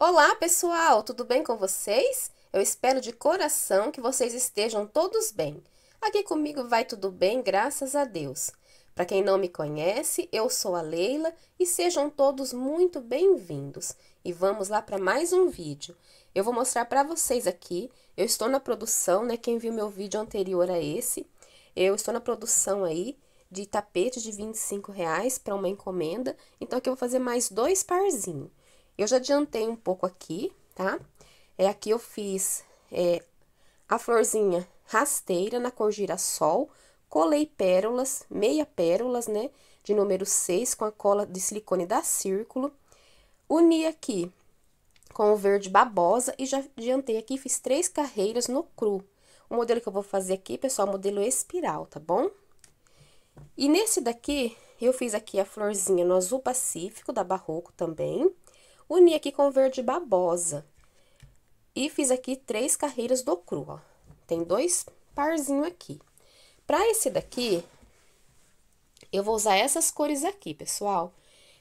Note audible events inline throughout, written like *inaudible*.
Olá, pessoal, tudo bem com vocês? Eu espero de coração que vocês estejam todos bem. Aqui comigo vai tudo bem, graças a Deus. Para quem não me conhece, eu sou a Leila e sejam todos muito bem-vindos. E vamos lá para mais um vídeo. Eu vou mostrar para vocês aqui, eu estou na produção, né, quem viu meu vídeo anterior a esse, eu estou na produção aí de tapete de R$25,00 reais para uma encomenda, então aqui eu vou fazer mais dois parzinhos. Eu já adiantei um pouco aqui, tá? É, aqui eu fiz é, a florzinha rasteira na cor girassol, colei pérolas, meia pérolas, né? De número 6 com a cola de silicone da Círculo. Uni aqui com o verde babosa e já adiantei aqui, fiz três carreiras no cru. O modelo que eu vou fazer aqui, pessoal, é modelo espiral, tá bom? E nesse daqui, eu fiz aqui a florzinha no azul pacífico da Barroco também. Uni aqui com verde babosa. E fiz aqui três carreiras do cru, ó. Tem dois parzinho aqui. Pra esse daqui, eu vou usar essas cores aqui, pessoal.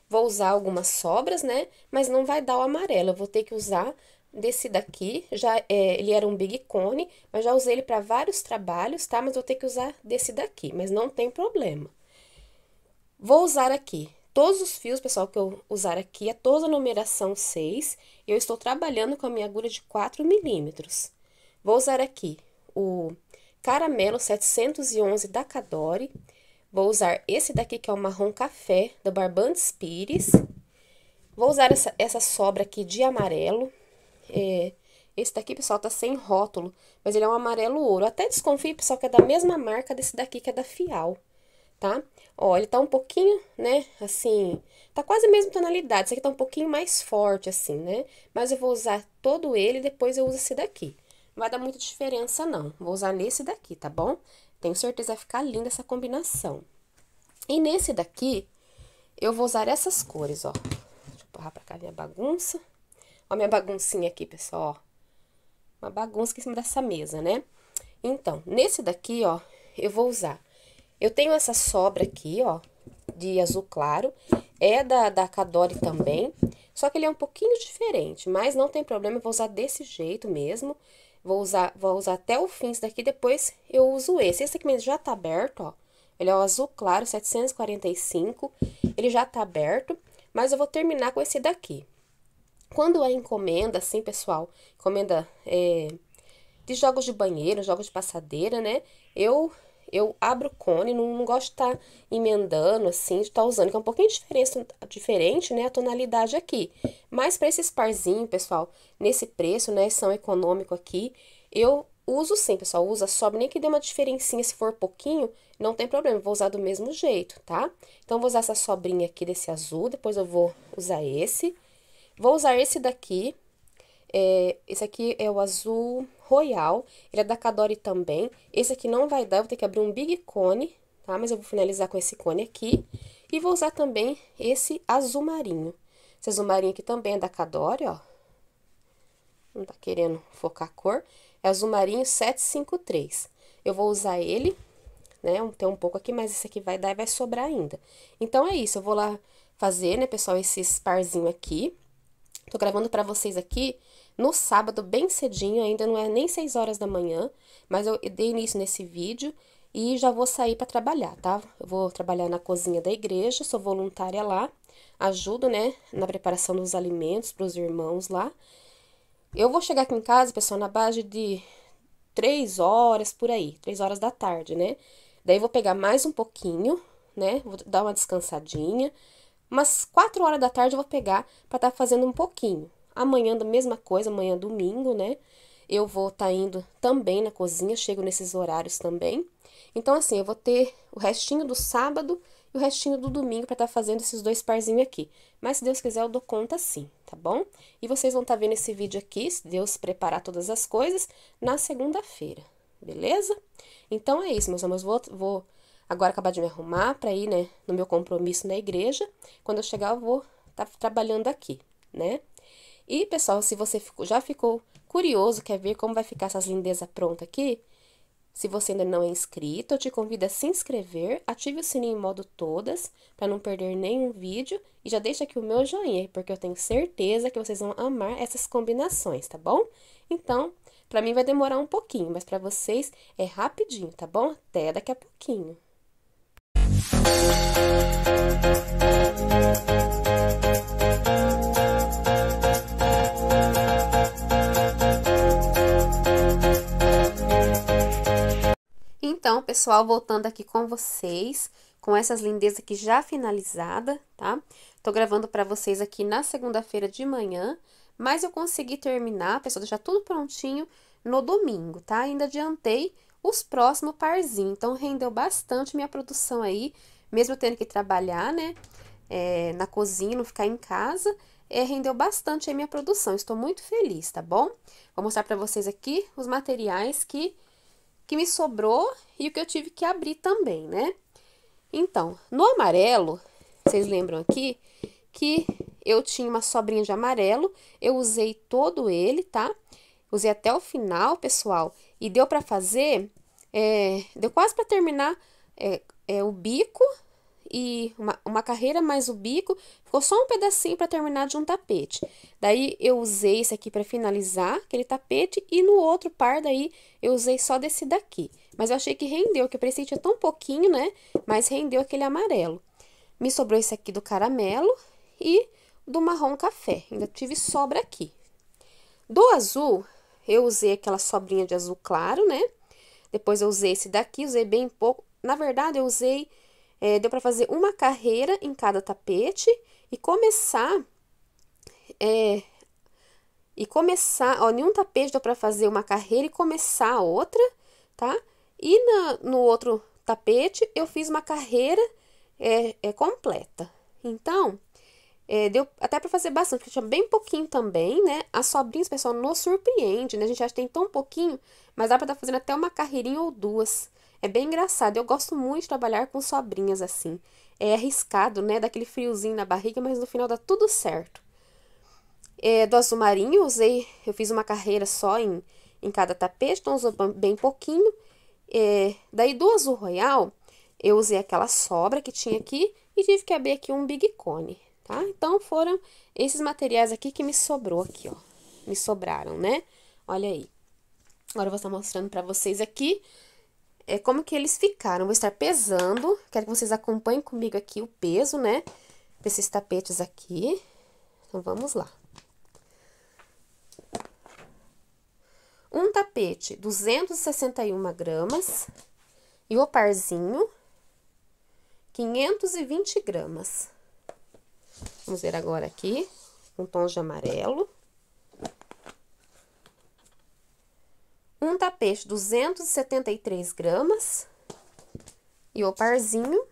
Vou usar algumas sobras, né? Mas não vai dar o amarelo, eu vou ter que usar desse daqui, já é, ele era um big cone, mas já usei ele para vários trabalhos, tá? Mas vou ter que usar desse daqui, mas não tem problema. Vou usar aqui todos os fios, pessoal, que eu usar aqui, é toda a numeração 6, eu estou trabalhando com a minha agulha de 4 milímetros. Vou usar aqui o caramelo 711 da Cadore, vou usar esse daqui que é o marrom café da Barbantes Pires, vou usar essa, essa sobra aqui de amarelo, é, esse daqui, pessoal, tá sem rótulo, mas ele é um amarelo ouro. até desconfio, pessoal, que é da mesma marca desse daqui, que é da Fial tá? Ó, ele tá um pouquinho, né, assim, tá quase a mesma tonalidade, esse aqui tá um pouquinho mais forte, assim, né? Mas eu vou usar todo ele e depois eu uso esse daqui. Não vai dar muita diferença, não. Vou usar nesse daqui, tá bom? Tenho certeza que vai ficar linda essa combinação. E nesse daqui, eu vou usar essas cores, ó. Deixa eu empurrar pra cá minha bagunça. Ó minha baguncinha aqui, pessoal, ó. Uma bagunça aqui em cima dessa mesa, né? Então, nesse daqui, ó, eu vou usar eu tenho essa sobra aqui, ó, de azul claro. É da, da Cadore também, só que ele é um pouquinho diferente, mas não tem problema, eu vou usar desse jeito mesmo. Vou usar, vou usar até o fim isso daqui, depois eu uso esse. Esse aqui já tá aberto, ó. Ele é o azul claro, 745. Ele já tá aberto, mas eu vou terminar com esse daqui. Quando é encomenda, assim, pessoal, encomenda é, de jogos de banheiro, jogos de passadeira, né? Eu eu abro o cone, não, não gosto de estar tá emendando assim, de estar tá usando, que é um pouquinho diferente, diferente, né, a tonalidade aqui. Mas para esses parzinhos, pessoal, nesse preço, né, são econômico aqui, eu uso sim, pessoal, usa, sobe, nem que dê uma diferencinha, se for pouquinho, não tem problema, vou usar do mesmo jeito, tá? Então, vou usar essa sobrinha aqui desse azul, depois eu vou usar esse. Vou usar esse daqui, é, esse aqui é o azul royal, ele é da Cadore também. Esse aqui não vai dar, eu vou ter que abrir um big cone, tá? Mas eu vou finalizar com esse cone aqui. E vou usar também esse azul marinho. Esse azul marinho aqui também é da Cadore, ó. Não tá querendo focar a cor. É azul marinho 753. Eu vou usar ele, né? Tem um pouco aqui, mas esse aqui vai dar e vai sobrar ainda. Então, é isso. Eu vou lá fazer, né, pessoal, esses parzinho aqui. Tô gravando pra vocês aqui no sábado, bem cedinho, ainda não é nem 6 horas da manhã, mas eu dei início nesse vídeo e já vou sair para trabalhar, tá? Eu vou trabalhar na cozinha da igreja, sou voluntária lá, ajudo, né, na preparação dos alimentos para os irmãos lá. Eu vou chegar aqui em casa, pessoal, na base de 3 horas por aí, 3 horas da tarde, né? Daí vou pegar mais um pouquinho, né? Vou dar uma descansadinha. mas 4 horas da tarde eu vou pegar para estar tá fazendo um pouquinho, Amanhã da mesma coisa, amanhã domingo, né? Eu vou estar tá indo também na cozinha, chego nesses horários também. Então, assim, eu vou ter o restinho do sábado e o restinho do domingo para estar tá fazendo esses dois parzinhos aqui. Mas, se Deus quiser, eu dou conta sim, tá bom? E vocês vão estar tá vendo esse vídeo aqui, se Deus preparar todas as coisas, na segunda-feira, beleza? Então, é isso, meus amores. Vou, vou agora acabar de me arrumar para ir, né, no meu compromisso na igreja. Quando eu chegar, eu vou estar tá trabalhando aqui, né? E, pessoal, se você ficou, já ficou curioso, quer ver como vai ficar essas lindezas prontas aqui? Se você ainda não é inscrito, eu te convido a se inscrever, ative o sininho em modo todas, para não perder nenhum vídeo, e já deixa aqui o meu joinha, porque eu tenho certeza que vocês vão amar essas combinações, tá bom? Então, para mim vai demorar um pouquinho, mas para vocês é rapidinho, tá bom? Até daqui a pouquinho. Música pessoal? Voltando aqui com vocês, com essas lindezas aqui já finalizada, tá? Tô gravando pra vocês aqui na segunda-feira de manhã, mas eu consegui terminar, pessoal, deixar tudo prontinho no domingo, tá? Ainda adiantei os próximos parzinhos, então rendeu bastante minha produção aí, mesmo tendo que trabalhar, né, é, na cozinha, não ficar em casa, é, rendeu bastante a minha produção, estou muito feliz, tá bom? Vou mostrar para vocês aqui os materiais que que me sobrou e o que eu tive que abrir também, né? Então, no amarelo, vocês lembram aqui que eu tinha uma sobrinha de amarelo, eu usei todo ele, tá? Usei até o final, pessoal, e deu para fazer, é, deu quase para terminar é, é, o bico e uma, uma carreira mais o bico, ficou só um pedacinho para terminar de um tapete. Daí eu usei esse aqui para finalizar aquele tapete e no outro par daí eu usei só desse daqui. Mas eu achei que rendeu, que o precinho tinha é tão pouquinho, né? Mas rendeu aquele amarelo. Me sobrou esse aqui do caramelo e do marrom café. Ainda tive sobra aqui. Do azul, eu usei aquela sobrinha de azul claro, né? Depois eu usei esse daqui, usei bem pouco. Na verdade, eu usei é, deu para fazer uma carreira em cada tapete e começar. É, e começar, ó, nenhum tapete deu para fazer uma carreira e começar a outra, tá? E na, no outro tapete eu fiz uma carreira é, é completa. Então, é, deu até para fazer bastante, porque tinha bem pouquinho também, né? As sobrinhas, pessoal, nos surpreende, né? A gente acha que tem tão pouquinho, mas dá para estar tá fazendo até uma carreirinha ou duas. É bem engraçado. Eu gosto muito de trabalhar com sobrinhas assim. É arriscado, né? Daquele friozinho na barriga, mas no final dá tudo certo. É, do azul marinho, usei, eu fiz uma carreira só em, em cada tapete, então usou bem pouquinho. É, daí do azul royal, eu usei aquela sobra que tinha aqui e tive que abrir aqui um big cone, tá? Então foram esses materiais aqui que me sobrou aqui, ó. Me sobraram, né? Olha aí. Agora eu vou estar mostrando para vocês aqui é, como que eles ficaram. Vou estar pesando, quero que vocês acompanhem comigo aqui o peso, né, desses tapetes aqui. Então, vamos lá. Um tapete, 261 gramas, e o parzinho, 520 gramas. Vamos ver agora aqui, um tom de amarelo. um tapete 273 gramas e o parzinho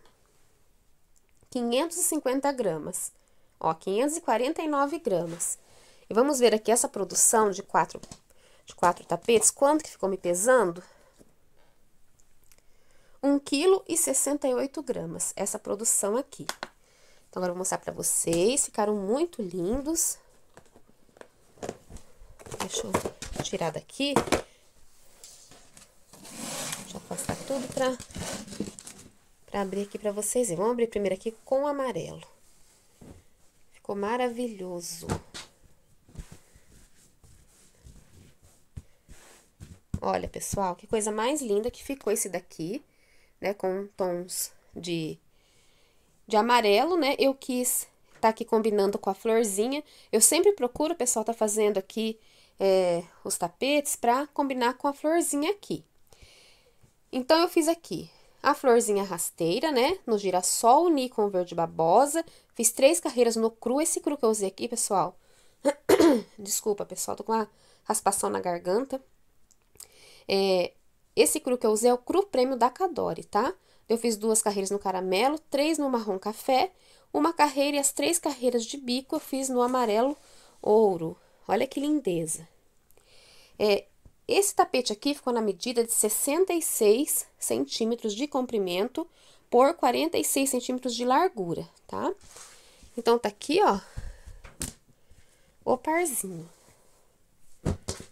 550 gramas, ó, 549 gramas. E vamos ver aqui essa produção de quatro, de quatro tapetes, quanto que ficou me pesando? 1,68 kg e gramas, essa produção aqui. Então, agora eu vou mostrar para vocês, ficaram muito lindos. Deixa eu tirar daqui Deixa eu tudo pra, pra abrir aqui pra vocês verem. Vamos abrir primeiro aqui com amarelo. Ficou maravilhoso. Olha, pessoal, que coisa mais linda que ficou esse daqui, né? Com tons de, de amarelo, né? Eu quis tá aqui combinando com a florzinha. Eu sempre procuro, o pessoal tá fazendo aqui é, os tapetes pra combinar com a florzinha aqui. Então, eu fiz aqui a florzinha rasteira, né? No girassol, uni com verde babosa. Fiz três carreiras no cru. Esse cru que eu usei aqui, pessoal. *coughs* Desculpa, pessoal, tô com uma raspação na garganta. É, esse cru que eu usei é o cru prêmio da Cadore, tá? Eu fiz duas carreiras no caramelo, três no marrom café, uma carreira e as três carreiras de bico eu fiz no amarelo ouro. Olha que lindeza. É, esse tapete aqui ficou na medida de 66 centímetros de comprimento por 46 centímetros de largura, tá? Então, tá aqui, ó, o parzinho.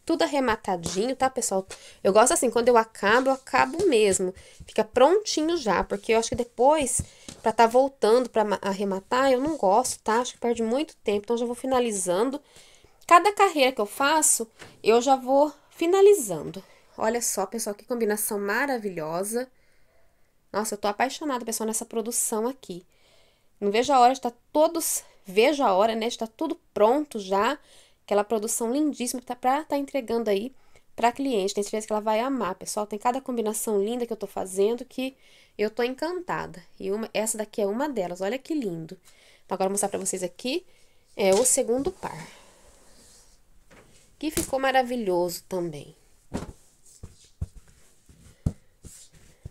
Tudo arrematadinho, tá, pessoal? Eu gosto assim, quando eu acabo, eu acabo mesmo. Fica prontinho já, porque eu acho que depois, pra tá voltando pra arrematar, eu não gosto, tá? Acho que perde muito tempo, então já vou finalizando. Cada carreira que eu faço, eu já vou Finalizando, olha só, pessoal, que combinação maravilhosa. Nossa, eu tô apaixonada, pessoal, nessa produção aqui. Não vejo a hora de tá estar todos. Vejo a hora, né? Está tudo pronto já. Aquela produção lindíssima tá, para estar tá entregando aí para cliente. Tem certeza que ela vai amar, pessoal. Tem cada combinação linda que eu tô fazendo que eu tô encantada. E uma, essa daqui é uma delas. Olha que lindo. Então, agora vou mostrar para vocês aqui é o segundo par que ficou maravilhoso também.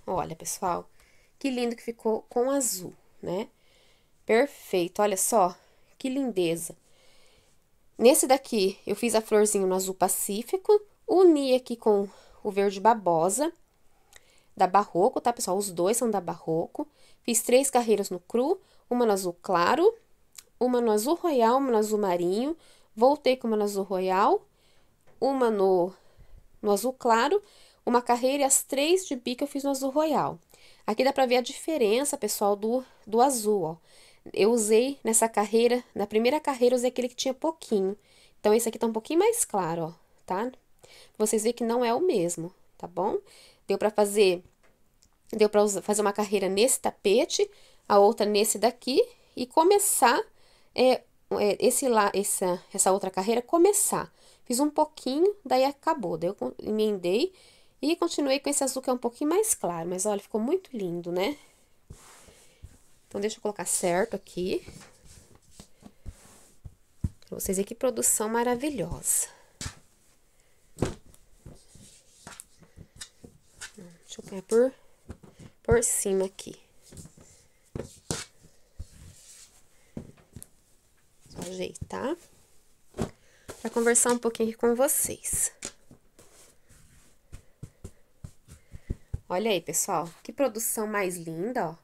Olha, pessoal, que lindo que ficou com azul, né? Perfeito, olha só, que lindeza. Nesse daqui, eu fiz a florzinha no azul pacífico, uni aqui com o verde babosa, da Barroco, tá, pessoal? Os dois são da Barroco. Fiz três carreiras no cru, uma no azul claro, uma no azul royal, uma no azul marinho. Voltei com uma no azul royal uma no, no azul claro, uma carreira e as três de bico eu fiz no azul royal. Aqui dá pra ver a diferença, pessoal, do, do azul, ó. Eu usei nessa carreira, na primeira carreira eu usei aquele que tinha pouquinho. Então, esse aqui tá um pouquinho mais claro, ó, tá? Vocês veem que não é o mesmo, tá bom? Deu pra fazer, deu pra usar, fazer uma carreira nesse tapete, a outra nesse daqui, e começar é, é esse lá, essa, essa outra carreira, começar Fiz um pouquinho, daí acabou. Daí eu emendei e continuei com esse azul que é um pouquinho mais claro. Mas olha, ficou muito lindo, né? Então, deixa eu colocar certo aqui. Pra vocês verem que produção maravilhosa. Deixa eu pegar por, por cima aqui. Só ajeitar para conversar um pouquinho com vocês. Olha aí, pessoal, que produção mais linda, ó.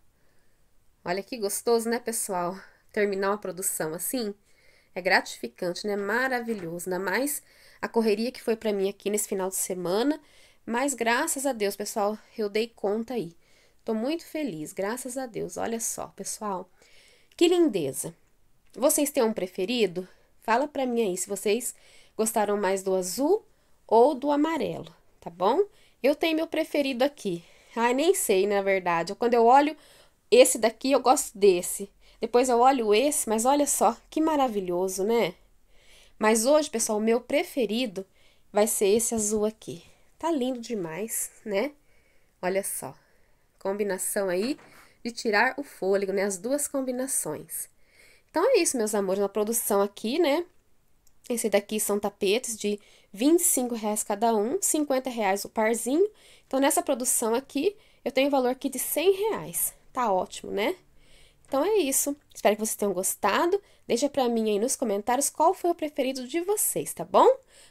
Olha que gostoso, né, pessoal? Terminar uma produção assim é gratificante, né? Maravilhoso, ainda mais a correria que foi para mim aqui nesse final de semana, mas graças a Deus, pessoal, eu dei conta aí. Tô muito feliz, graças a Deus. Olha só, pessoal, que lindeza. Vocês têm um preferido? Fala para mim aí se vocês gostaram mais do azul ou do amarelo, tá bom? Eu tenho meu preferido aqui. Ai, nem sei, na verdade. Quando eu olho esse daqui, eu gosto desse. Depois eu olho esse, mas olha só, que maravilhoso, né? Mas hoje, pessoal, o meu preferido vai ser esse azul aqui. Tá lindo demais, né? Olha só, combinação aí de tirar o fôlego, né? As duas combinações. Então é isso, meus amores, uma produção aqui, né? Esse daqui são tapetes de 25 reais cada um, 50 reais o parzinho. Então, nessa produção aqui, eu tenho o valor aqui de 100 reais. Tá ótimo, né? Então é isso. Espero que vocês tenham gostado. Deixa para mim aí nos comentários qual foi o preferido de vocês, tá bom?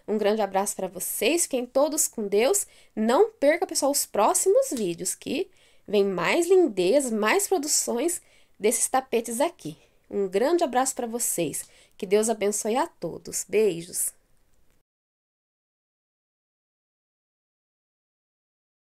Um grande abraço para vocês. Fiquem todos com Deus. Não perca, pessoal, os próximos vídeos que vem mais lindezas, mais produções desses tapetes aqui. Um grande abraço para vocês. Que Deus abençoe a todos. Beijos.